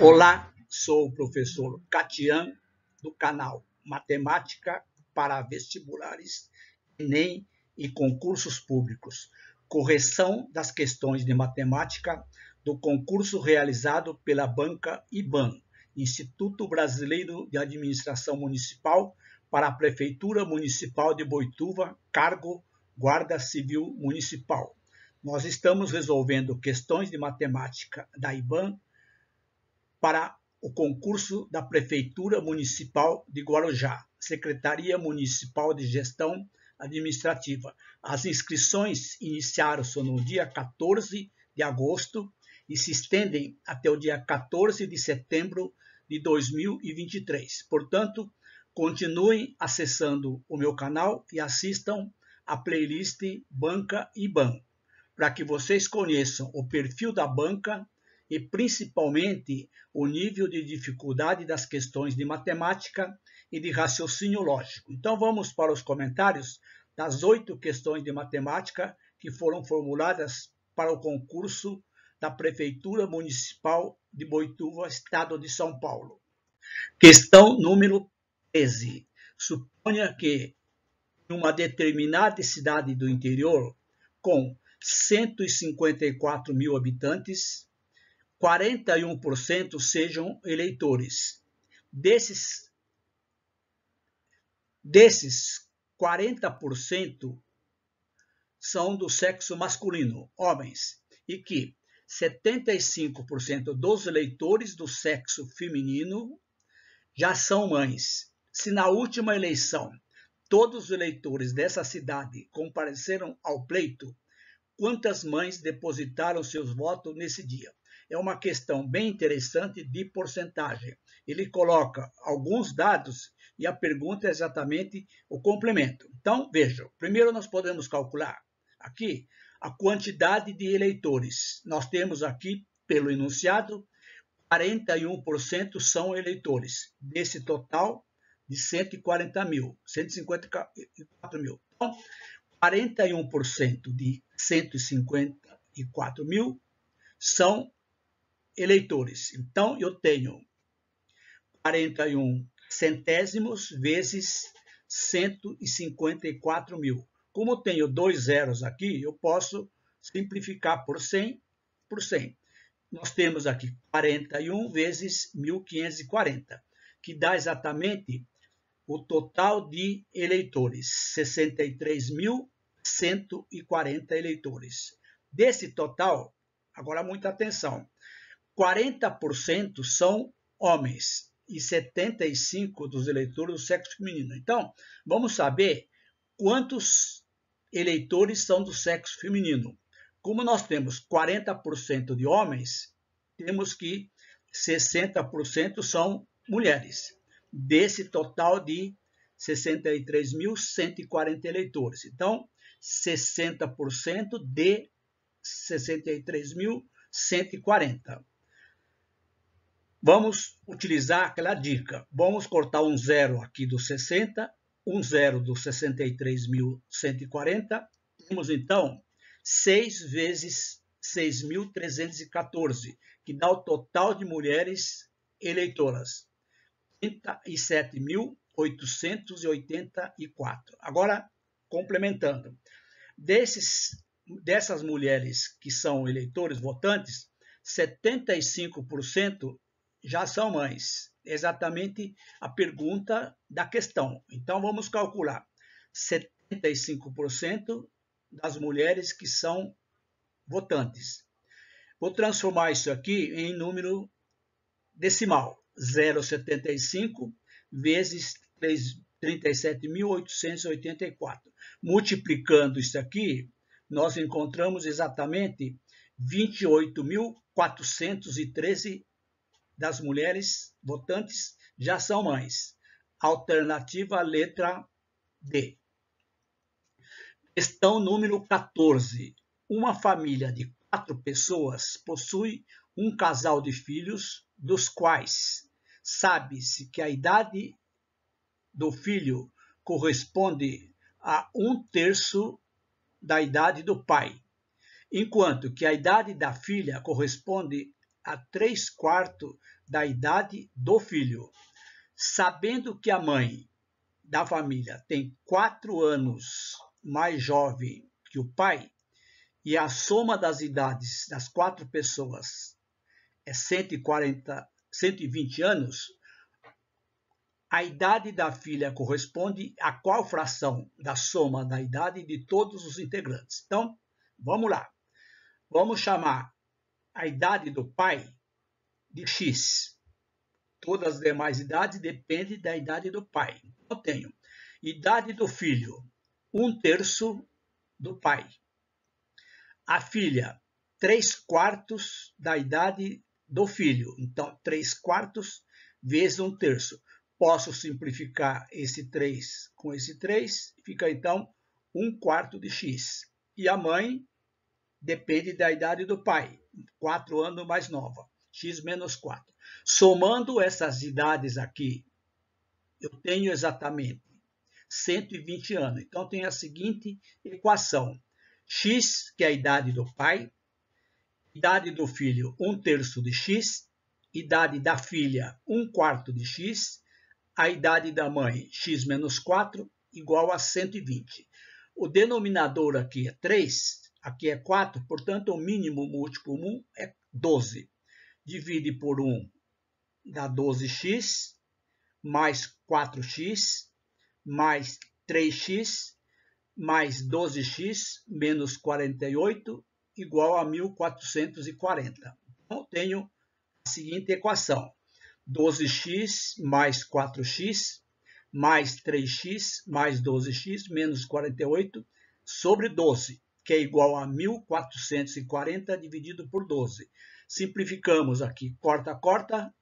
Olá, sou o professor Catian, do canal Matemática para Vestibulares, Enem e Concursos Públicos, correção das questões de matemática do concurso realizado pela banca IBAN, Instituto Brasileiro de Administração Municipal, para a Prefeitura Municipal de Boituva, cargo Guarda Civil Municipal. Nós estamos resolvendo questões de matemática da IBAN para o concurso da Prefeitura Municipal de Guarujá, Secretaria Municipal de Gestão Administrativa. As inscrições iniciaram-se no dia 14 de agosto e se estendem até o dia 14 de setembro de 2023. Portanto, continuem acessando o meu canal e assistam a playlist Banca e Ban, para que vocês conheçam o perfil da banca e principalmente o nível de dificuldade das questões de matemática e de raciocínio lógico. Então vamos para os comentários das oito questões de matemática que foram formuladas para o concurso da Prefeitura Municipal de Boituva, Estado de São Paulo. Questão número 13. Suponha que em uma determinada cidade do interior, com 154 mil habitantes, 41% sejam eleitores. Desses, desses 40% são do sexo masculino, homens, e que 75% dos eleitores do sexo feminino já são mães. Se na última eleição todos os eleitores dessa cidade compareceram ao pleito, quantas mães depositaram seus votos nesse dia. É uma questão bem interessante de porcentagem. Ele coloca alguns dados e a pergunta é exatamente o complemento. Então, vejam: primeiro nós podemos calcular aqui a quantidade de eleitores. Nós temos aqui, pelo enunciado, 41% são eleitores. Desse total de 140 mil, 154 mil. Então, 41% de 154 mil são eleitores. Então, eu tenho 41 centésimos vezes 154 mil. Como eu tenho dois zeros aqui, eu posso simplificar por 100 por 100. Nós temos aqui 41 vezes 1540, que dá exatamente o total de eleitores, 63 mil 140 eleitores. Desse total, agora muita atenção, 40% são homens e 75% dos eleitores do sexo feminino. Então, vamos saber quantos eleitores são do sexo feminino. Como nós temos 40% de homens, temos que 60% são mulheres. Desse total de 63.140 eleitores. Então, 60% de 63.140. Vamos utilizar aquela dica. Vamos cortar um zero aqui do 60, um zero do 63.140. Temos, então, 6 vezes 6.314, que dá o total de mulheres eleitoras. 37.884. Agora, complementando. Desses, dessas mulheres que são eleitores votantes, 75% já são mães. Exatamente a pergunta da questão. Então vamos calcular. 75% das mulheres que são votantes. Vou transformar isso aqui em número decimal. 0,75 vezes 3 37.884. Multiplicando isso aqui, nós encontramos exatamente 28.413 das mulheres votantes já são mães. Alternativa letra D. Questão número 14. Uma família de quatro pessoas possui um casal de filhos, dos quais sabe-se que a idade do filho corresponde a um terço da idade do pai, enquanto que a idade da filha corresponde a três quartos da idade do filho. Sabendo que a mãe da família tem quatro anos mais jovem que o pai, e a soma das idades das quatro pessoas é 140, 120 anos, a idade da filha corresponde a qual fração da soma da idade de todos os integrantes? Então, vamos lá. Vamos chamar a idade do pai de x. Todas as demais idades dependem da idade do pai. Então, eu tenho idade do filho, um terço do pai. A filha, três quartos da idade do filho. Então, três quartos vezes um terço. Posso simplificar esse 3 com esse 3, fica então 1 quarto de x. E a mãe depende da idade do pai, 4 anos mais nova, x menos 4. Somando essas idades aqui, eu tenho exatamente 120 anos. Então, tem a seguinte equação. x, que é a idade do pai, idade do filho, 1 terço de x, idade da filha, 1 quarto de x, a idade da mãe, x menos 4, igual a 120. O denominador aqui é 3, aqui é 4, portanto, o mínimo múltiplo 1 é 12. Divide por 1, dá 12x, mais 4x, mais 3x, mais 12x, menos 48, igual a 1440. Então, tenho a seguinte equação. 12x mais 4x mais 3x mais 12x menos 48 sobre 12, que é igual a 1440 dividido por 12. Simplificamos aqui, corta, corta,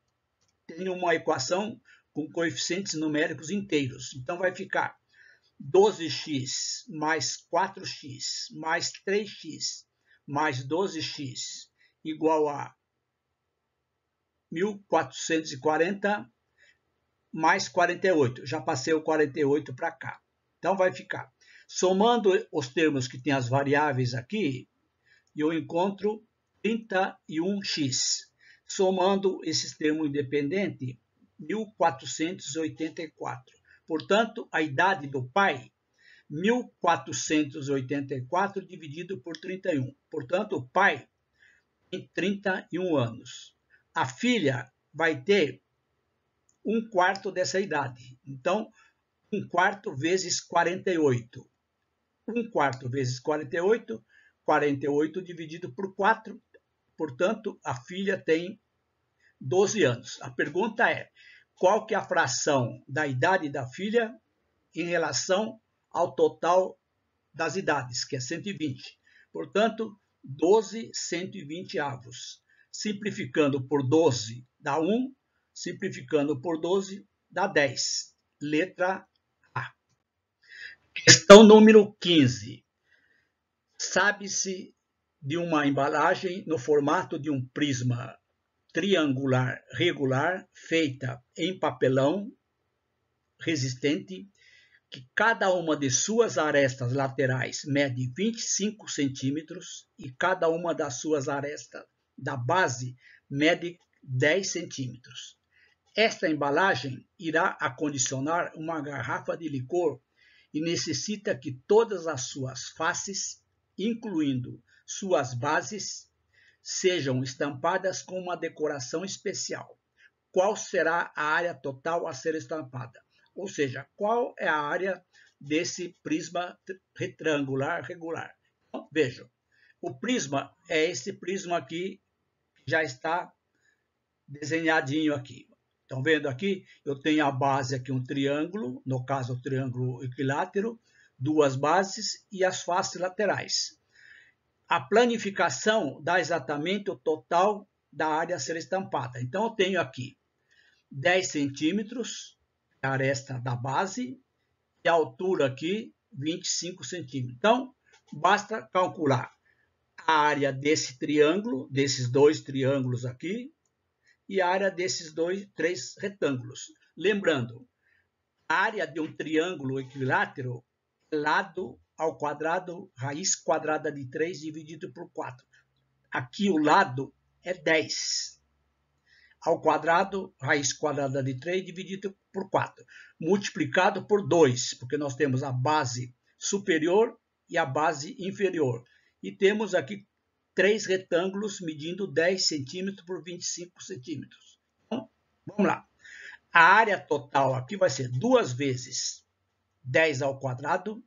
tem uma equação com coeficientes numéricos inteiros. Então vai ficar 12x mais 4x mais 3x mais 12x igual a 1440 mais 48. Já passei o 48 para cá. Então vai ficar. Somando os termos que tem as variáveis aqui, eu encontro 31x. Somando esses termos independentes, 1484. Portanto, a idade do pai, 1484 dividido por 31. Portanto, o pai tem 31 anos a filha vai ter um quarto dessa idade. Então, um quarto vezes 48. Um quarto vezes 48, 48 dividido por 4, portanto, a filha tem 12 anos. A pergunta é, qual que é a fração da idade da filha em relação ao total das idades, que é 120. Portanto, 12 120 avos simplificando por 12 dá 1, simplificando por 12 dá 10. Letra A. Questão número 15. Sabe-se de uma embalagem no formato de um prisma triangular regular feita em papelão resistente que cada uma de suas arestas laterais mede 25 centímetros e cada uma das suas arestas da base mede 10 centímetros. Esta embalagem irá acondicionar uma garrafa de licor e necessita que todas as suas faces, incluindo suas bases, sejam estampadas com uma decoração especial. Qual será a área total a ser estampada? Ou seja, qual é a área desse prisma retangular regular? Então, vejam, o prisma é esse prisma aqui já está desenhadinho aqui. Estão vendo aqui? Eu tenho a base aqui, um triângulo, no caso o triângulo equilátero, duas bases e as faces laterais. A planificação dá exatamente o total da área a ser estampada. Então, eu tenho aqui 10 centímetros, a aresta da base, e a altura aqui 25 centímetros. Então, basta calcular a área desse triângulo, desses dois triângulos aqui, e a área desses dois, três retângulos. Lembrando, a área de um triângulo equilátero é lado ao quadrado, raiz quadrada de 3 dividido por 4. Aqui o lado é 10. Ao quadrado, raiz quadrada de 3 dividido por 4. Multiplicado por 2, porque nós temos a base superior e a base inferior. E temos aqui três retângulos medindo 10 centímetros por 25 centímetros. Então, vamos lá. A área total aqui vai ser duas vezes 10 ao quadrado,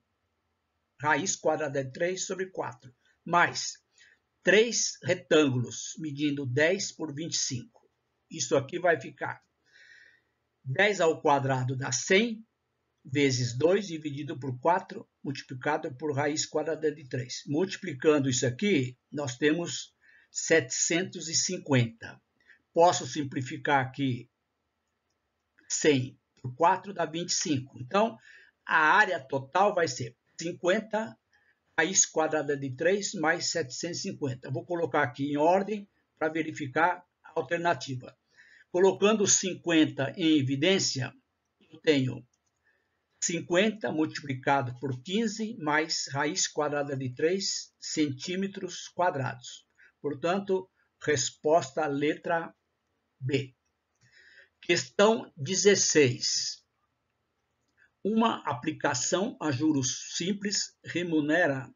raiz quadrada de 3 sobre 4, mais três retângulos medindo 10 por 25. Isso aqui vai ficar 10 ao quadrado dá 100, vezes 2 dividido por 4, multiplicado por raiz quadrada de 3. Multiplicando isso aqui, nós temos 750. Posso simplificar aqui 100 por 4 dá 25. Então, a área total vai ser 50 raiz quadrada de 3 mais 750. Vou colocar aqui em ordem para verificar a alternativa. Colocando 50 em evidência, eu tenho 50 multiplicado por 15 mais raiz quadrada de 3 centímetros quadrados. Portanto, resposta letra B. Questão 16. Uma aplicação a juros simples remunera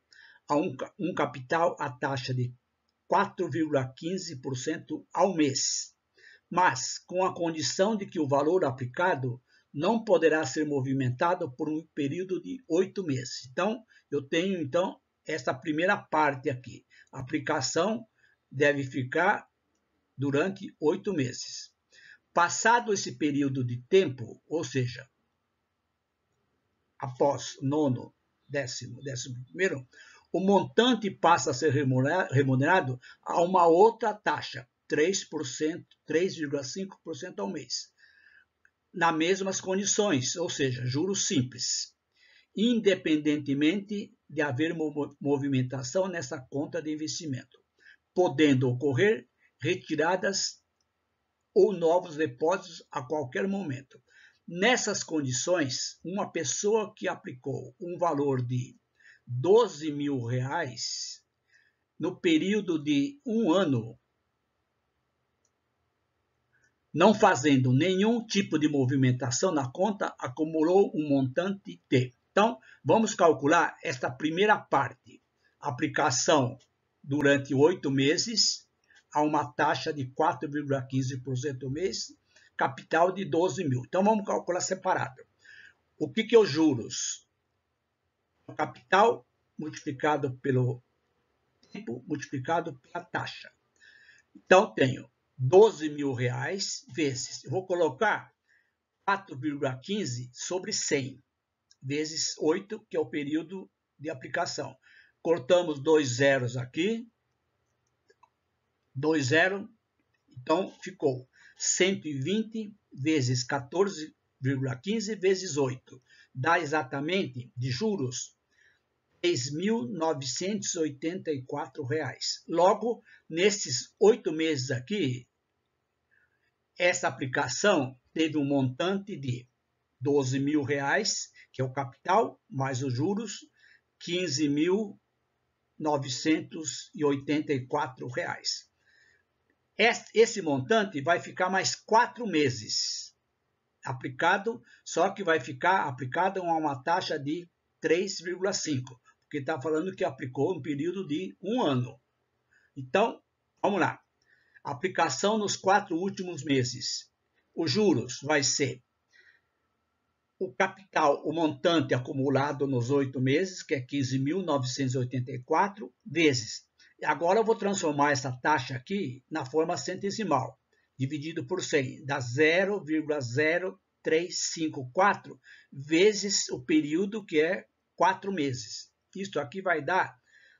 a um, um capital a taxa de 4,15% ao mês, mas com a condição de que o valor aplicado não poderá ser movimentado por um período de oito meses. Então, eu tenho então essa primeira parte aqui. A aplicação deve ficar durante oito meses. Passado esse período de tempo, ou seja, após nono, décimo, décimo primeiro, o montante passa a ser remunerado a uma outra taxa, 3%, 3,5% ao mês nas mesmas condições, ou seja, juros simples, independentemente de haver movimentação nessa conta de investimento, podendo ocorrer retiradas ou novos depósitos a qualquer momento. Nessas condições, uma pessoa que aplicou um valor de 12 mil reais no período de um ano não fazendo nenhum tipo de movimentação na conta, acumulou um montante T. Então, vamos calcular esta primeira parte. Aplicação durante oito meses a uma taxa de 4,15% ao mês, capital de 12 mil. Então, vamos calcular separado. O que, que é os juros? O capital multiplicado pelo tempo multiplicado pela taxa. Então, tenho 12 mil reais vezes, eu vou colocar 4,15 sobre 100, vezes 8, que é o período de aplicação. Cortamos dois zeros aqui, dois zeros. então ficou 120 vezes 14,15 vezes 8, dá exatamente, de juros, R$ 6.984. Logo, nesses oito meses aqui, essa aplicação teve um montante de 12 mil reais, que é o capital, mais os juros, 15.984 reais. Esse montante vai ficar mais quatro meses aplicado, só que vai ficar aplicado a uma taxa de 3,5, porque está falando que aplicou um período de um ano. Então, vamos lá aplicação nos quatro últimos meses. Os juros vai ser o capital, o montante acumulado nos oito meses, que é 15.984 vezes. E agora eu vou transformar essa taxa aqui na forma centesimal, dividido por 100, dá 0,0354 vezes o período que é quatro meses. Isso aqui vai dar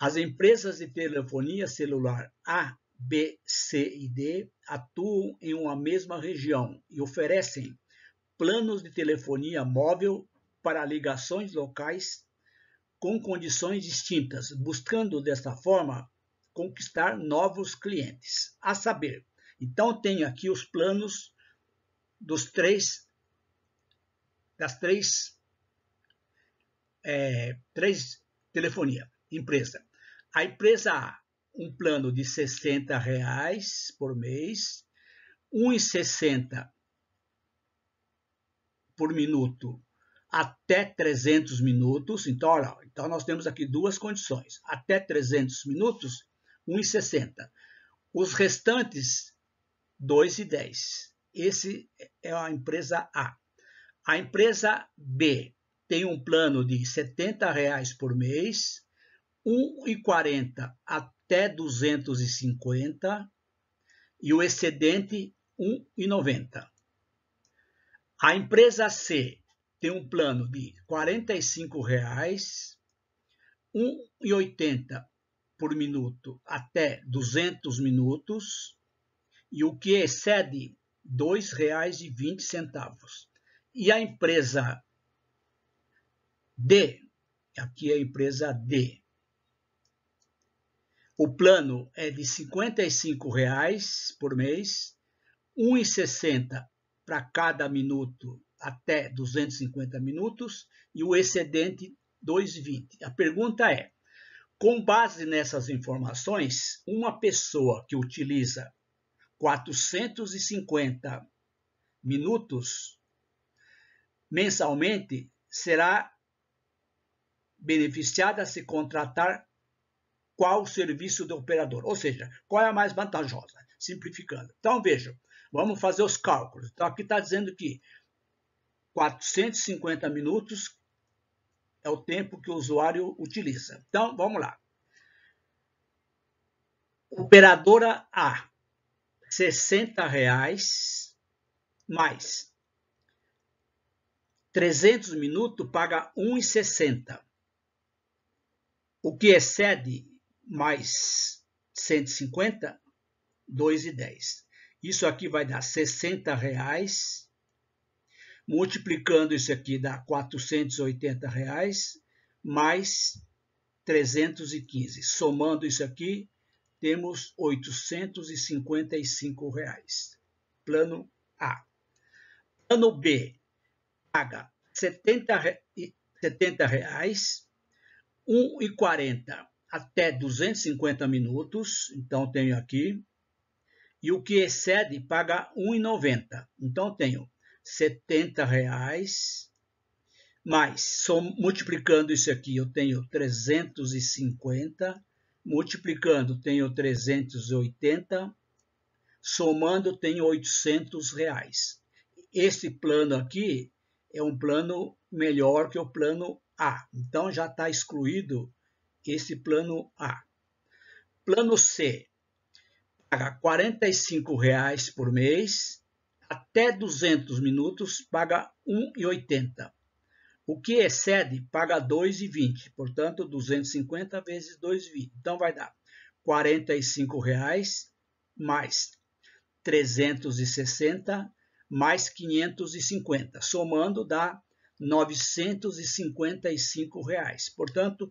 As empresas de telefonia celular A, B, C e D atuam em uma mesma região e oferecem planos de telefonia móvel para ligações locais com condições distintas, buscando desta forma conquistar novos clientes. A saber, então tem aqui os planos dos três das três é, três telefonia empresa a empresa A, um plano de 60 reais por mês, 1,60 por minuto até 300 minutos. Então, olha, então nós temos aqui duas condições. Até 300 minutos, 1,60. Os restantes, 2,10. Esse é a empresa A. A empresa B tem um plano de R$ 70 reais por mês, 1,40 até 250 e o excedente 1,90. A empresa C tem um plano de R$ 45,00, 1,80 por minuto até 200 minutos e o que excede R$ 2,20. E a empresa D, aqui é a empresa D, o plano é de R$ 55,00 por mês, R$ 1,60 para cada minuto até 250 minutos e o excedente 2,20. A pergunta é: com base nessas informações, uma pessoa que utiliza 450 minutos mensalmente será beneficiada se contratar qual o serviço do operador, ou seja, qual é a mais vantajosa, simplificando. Então, vejam, vamos fazer os cálculos. Então, aqui está dizendo que 450 minutos é o tempo que o usuário utiliza. Então, vamos lá. Operadora A, 60 reais mais 300 minutos paga 1,60. O que excede mais 150, 2,10. Isso aqui vai dar 60 reais. Multiplicando isso aqui dá 480 reais, mais 315. Somando isso aqui, temos 855 reais. Plano A. Plano B paga 70, 70 reais, 1,40 até 250 minutos, então tenho aqui, e o que excede paga R$ 1,90. Então tenho R$ 70 reais, mais, som, multiplicando isso aqui, eu tenho 350, multiplicando tenho 380, somando tenho 800 reais. Este plano aqui é um plano melhor que o plano A, então já está excluído esse plano A. Plano C, paga R$ 45,00 por mês, até 200 minutos paga R$ 1,80. O que excede paga 2,20, portanto 250 vezes 2,20. Então vai dar R$ 45,00 mais 360,00 mais 550, somando dá R$ 955. Reais. Portanto,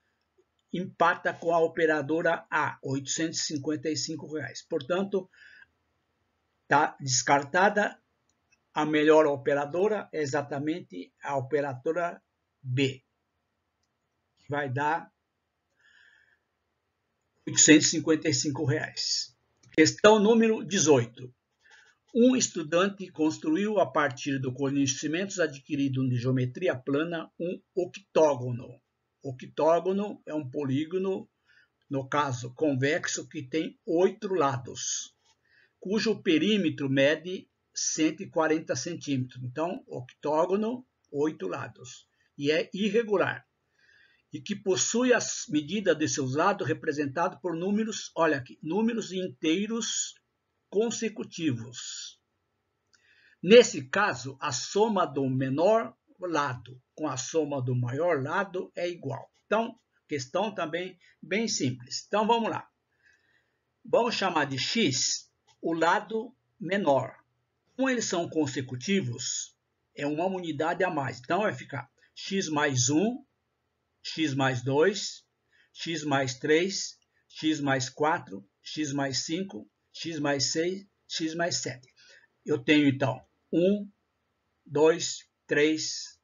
empata com a operadora A, R$ 855. Reais. Portanto, está descartada a melhor operadora, é exatamente a operadora B, que vai dar R$ 855. Reais. Questão número 18. Um estudante construiu, a partir do conhecimentos adquiridos de geometria plana, um octógono octógono é um polígono, no caso convexo, que tem oito lados, cujo perímetro mede 140 centímetros. Então, octógono, oito lados, e é irregular. E que possui as medidas de seus lados representadas por números, olha aqui, números inteiros consecutivos. Nesse caso, a soma do menor lado com a soma do maior lado é igual. Então, questão também bem simples. Então, vamos lá. Vamos chamar de x o lado menor. Como eles são consecutivos, é uma unidade a mais. Então, vai ficar x mais 1, x mais 2, x mais 3, x mais 4, x mais 5, x mais 6, x mais 7. Eu tenho, então, 1, 2, 3,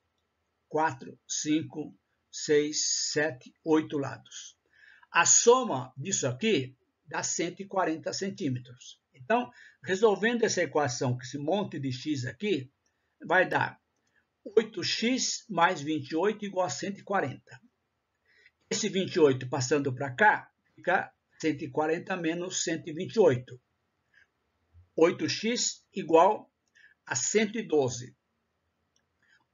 4, 5, 6, 7, 8 lados. A soma disso aqui dá 140 centímetros. Então, resolvendo essa equação, esse monte de x aqui, vai dar 8x mais 28 igual a 140. Esse 28 passando para cá, fica 140 menos 128. 8x igual a 112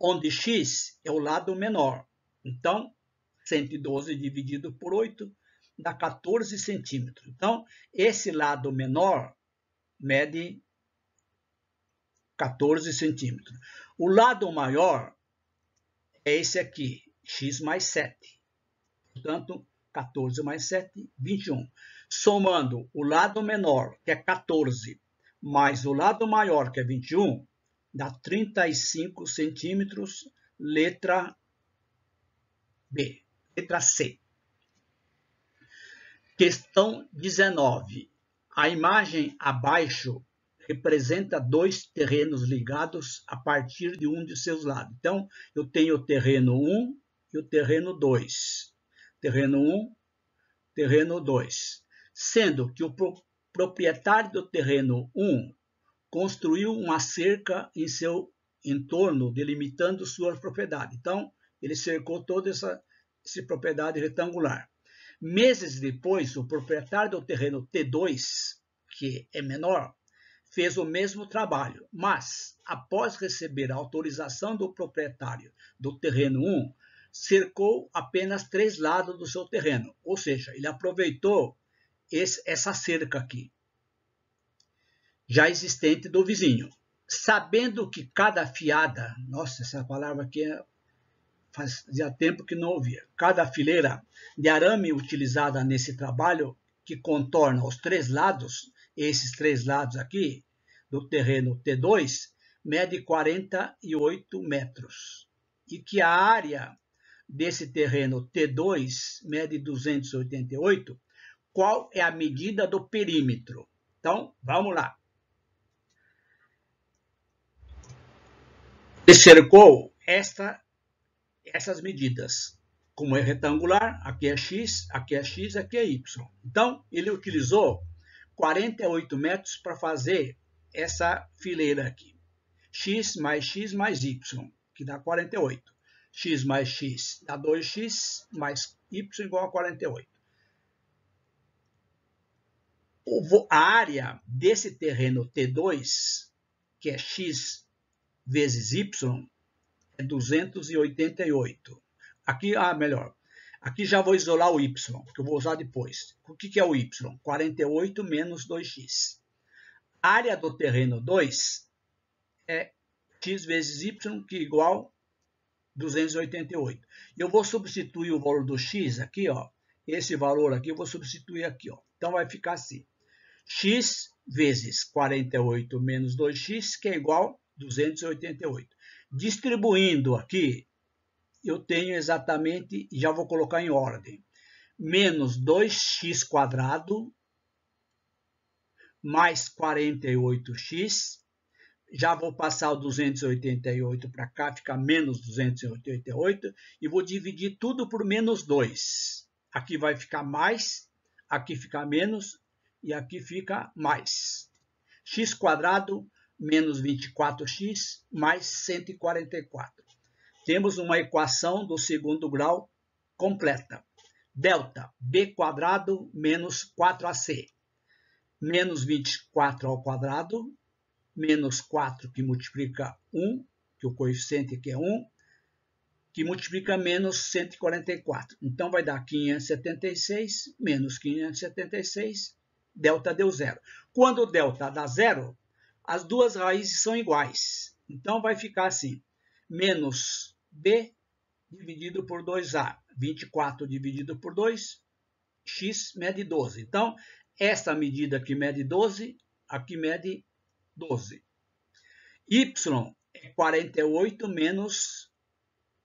onde x é o lado menor. Então, 112 dividido por 8 dá 14 centímetros. Então, esse lado menor mede 14 centímetros. O lado maior é esse aqui, x mais 7. Portanto, 14 mais 7, 21. Somando o lado menor, que é 14, mais o lado maior, que é 21, dá 35 centímetros, letra B, letra C. Questão 19. A imagem abaixo representa dois terrenos ligados a partir de um de seus lados. Então, eu tenho o terreno 1 e o terreno 2. Terreno 1, terreno 2. Sendo que o proprietário do terreno 1 construiu uma cerca em seu entorno, delimitando sua propriedade. Então, ele cercou toda essa, essa propriedade retangular. Meses depois, o proprietário do terreno T2, que é menor, fez o mesmo trabalho, mas, após receber a autorização do proprietário do terreno 1, cercou apenas três lados do seu terreno, ou seja, ele aproveitou esse, essa cerca aqui já existente do vizinho. Sabendo que cada fiada, nossa, essa palavra aqui é, fazia tempo que não ouvia, cada fileira de arame utilizada nesse trabalho, que contorna os três lados, esses três lados aqui, do terreno T2, mede 48 metros. E que a área desse terreno T2 mede 288, qual é a medida do perímetro? Então, vamos lá. que cercou esta, essas medidas. Como é retangular, aqui é x, aqui é x, aqui é y. Então, ele utilizou 48 metros para fazer essa fileira aqui. x mais x mais y, que dá 48. x mais x dá 2x, mais y igual a 48 a área desse terreno T2, que é x vezes y é 288. Aqui, ah, melhor. Aqui já vou isolar o y, que eu vou usar depois. O que, é o y? 48 menos 2x. A área do terreno 2 é x vezes y, que é igual 288. Eu vou substituir o valor do x aqui, ó. Esse valor aqui eu vou substituir aqui, ó. Então vai ficar assim. x vezes 48 menos 2x, que é igual 288. Distribuindo aqui, eu tenho exatamente, já vou colocar em ordem, menos 2x quadrado mais 48x. Já vou passar o 288 para cá, fica menos 288, e vou dividir tudo por menos 2. Aqui vai ficar mais, aqui fica menos, e aqui fica mais. x menos 24x mais 144. Temos uma equação do segundo grau completa. Delta b quadrado menos 4ac. Menos 24 ao quadrado, menos 4 que multiplica 1, que o coeficiente aqui é 1, que multiplica menos 144. Então, vai dar 576 menos 576, delta deu zero. Quando o delta dá zero, as duas raízes são iguais. Então, vai ficar assim, menos b dividido por 2a. 24 dividido por 2, x mede 12. Então, esta medida aqui mede 12, aqui mede 12. Y é 48 menos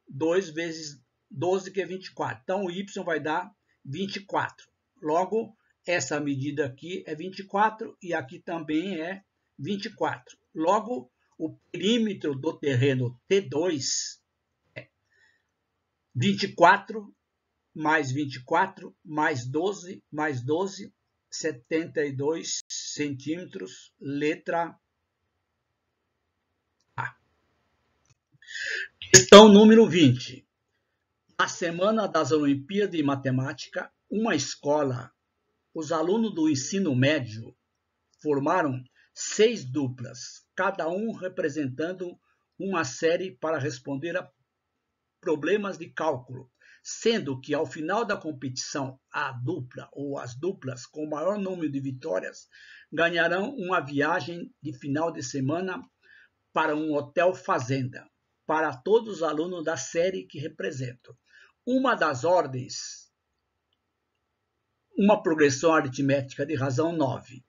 2 vezes 12, que é 24. Então, o y vai dar 24. Logo, essa medida aqui é 24 e aqui também é 24. Logo, o perímetro do terreno T2 é 24 mais 24 mais 12 mais 12, 72 centímetros, letra A. Questão número 20. Na semana das Olimpíadas de Matemática, uma escola, os alunos do ensino médio formaram seis duplas, cada um representando uma série para responder a problemas de cálculo, sendo que ao final da competição, a dupla ou as duplas com maior número de vitórias ganharão uma viagem de final de semana para um hotel fazenda, para todos os alunos da série que representam. Uma das ordens, uma progressão aritmética de razão 9,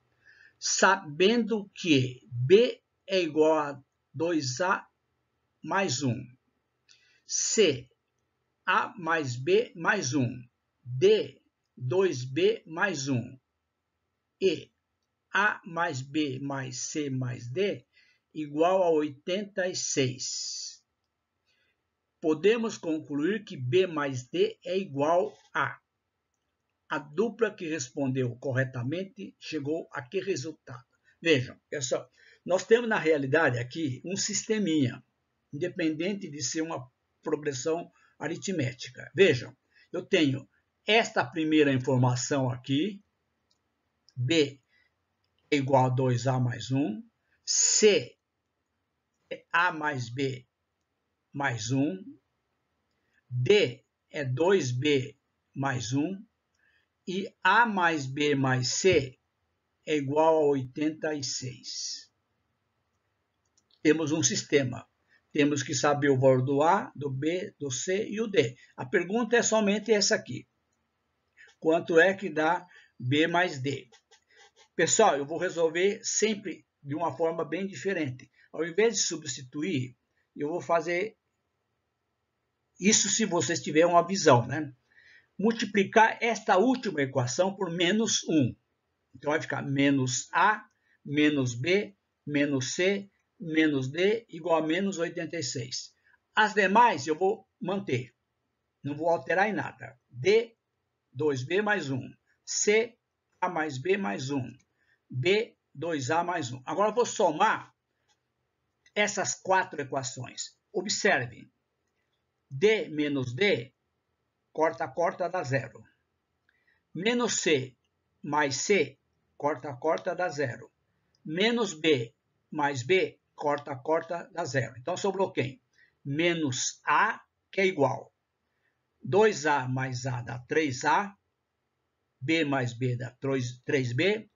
sabendo que B é igual a 2A mais 1, C, A mais B mais 1, D, 2B mais 1, E, A mais B mais C mais D, igual a 86. Podemos concluir que B mais D é igual a a dupla que respondeu corretamente chegou a que resultado? Vejam, pessoal, nós temos na realidade aqui um sisteminha, independente de ser uma progressão aritmética. Vejam, eu tenho esta primeira informação aqui, B é igual a 2A mais 1, C é A mais B mais 1, D é 2B mais 1, e A mais B mais C é igual a 86. Temos um sistema. Temos que saber o valor do A, do B, do C e o D. A pergunta é somente essa aqui. Quanto é que dá B mais D? Pessoal, eu vou resolver sempre de uma forma bem diferente. Ao invés de substituir, eu vou fazer isso se vocês tiverem uma visão, né? multiplicar esta última equação por menos 1. Então vai ficar menos A, menos B, menos C, menos D, igual a menos 86. As demais eu vou manter, não vou alterar em nada. D, 2B mais 1. C, A mais B mais 1. B, 2A mais 1. Agora eu vou somar essas quatro equações. Observe, D menos D corta, corta, dá zero. Menos C mais C, corta, corta, dá zero. Menos B mais B, corta, corta, dá zero. Então, sobrou quem? Menos A, que é igual. 2A mais A dá 3A. B mais B dá 3, 3B.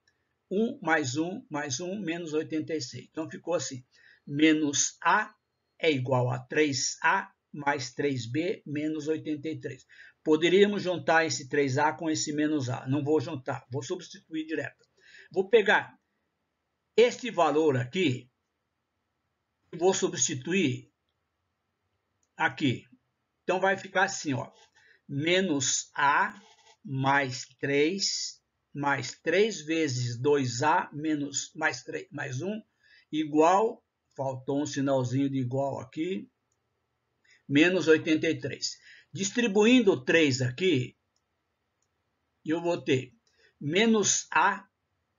1 mais 1 mais 1, menos 86. Então, ficou assim. Menos A é igual a 3A mais 3b menos 83. Poderíamos juntar esse 3a com esse menos a. Não vou juntar, vou substituir direto. Vou pegar este valor aqui e vou substituir aqui. Então vai ficar assim, ó. Menos a mais 3 mais 3 vezes 2a menos mais 3 mais 1 igual faltou um sinalzinho de igual aqui, menos 83. Distribuindo 3 aqui, eu vou ter menos A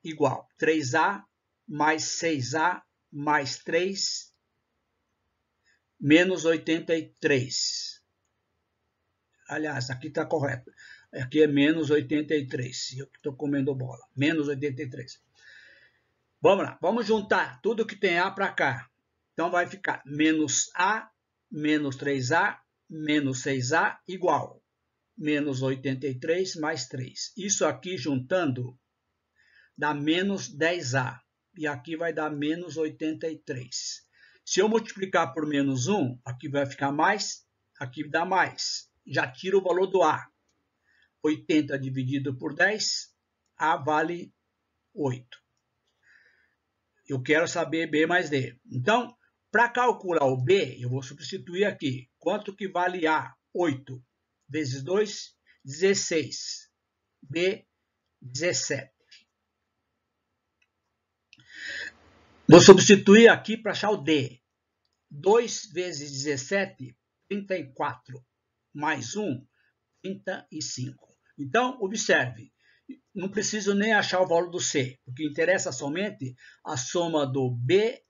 igual 3A mais 6A mais 3 menos 83. Aliás, aqui está correto. Aqui é menos 83. Eu estou comendo bola. Menos 83. Vamos lá. Vamos juntar tudo que tem A para cá. Então vai ficar menos A menos 3A menos 6A igual menos 83 mais 3. Isso aqui juntando dá menos 10A. E aqui vai dar menos 83. Se eu multiplicar por menos 1, aqui vai ficar mais, aqui dá mais. Já tira o valor do A. 80 dividido por 10, A vale 8. Eu quero saber B mais D. Então, para calcular o B, eu vou substituir aqui. Quanto que vale A? 8 vezes 2, 16. B, 17. Vou substituir aqui para achar o D. 2 vezes 17, 34. Mais 1, 35. Então, observe, não preciso nem achar o valor do C, porque interessa somente a soma do B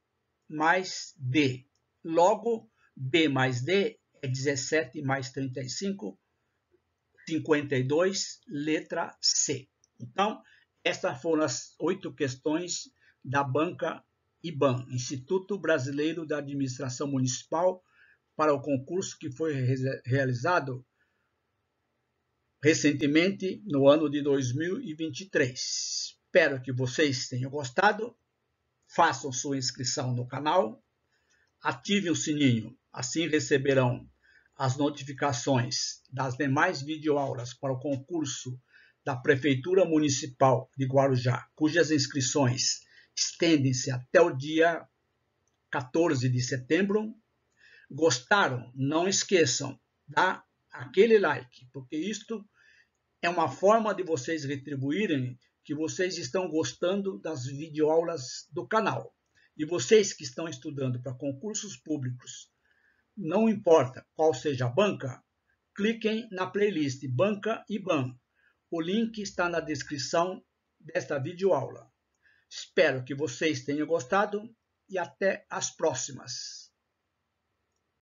mais D. Logo, B mais D é 17 mais 35, 52, letra C. Então, estas foram as oito questões da banca IBAN, Instituto Brasileiro da Administração Municipal, para o concurso que foi realizado recentemente no ano de 2023. Espero que vocês tenham gostado façam sua inscrição no canal, ativem o sininho, assim receberão as notificações das demais videoaulas para o concurso da Prefeitura Municipal de Guarujá, cujas inscrições estendem-se até o dia 14 de setembro. Gostaram? Não esqueçam, dá aquele like, porque isto é uma forma de vocês retribuírem que vocês estão gostando das videoaulas do canal. E vocês que estão estudando para concursos públicos, não importa qual seja a banca, cliquem na playlist Banca e ban. O link está na descrição desta videoaula. Espero que vocês tenham gostado e até as próximas.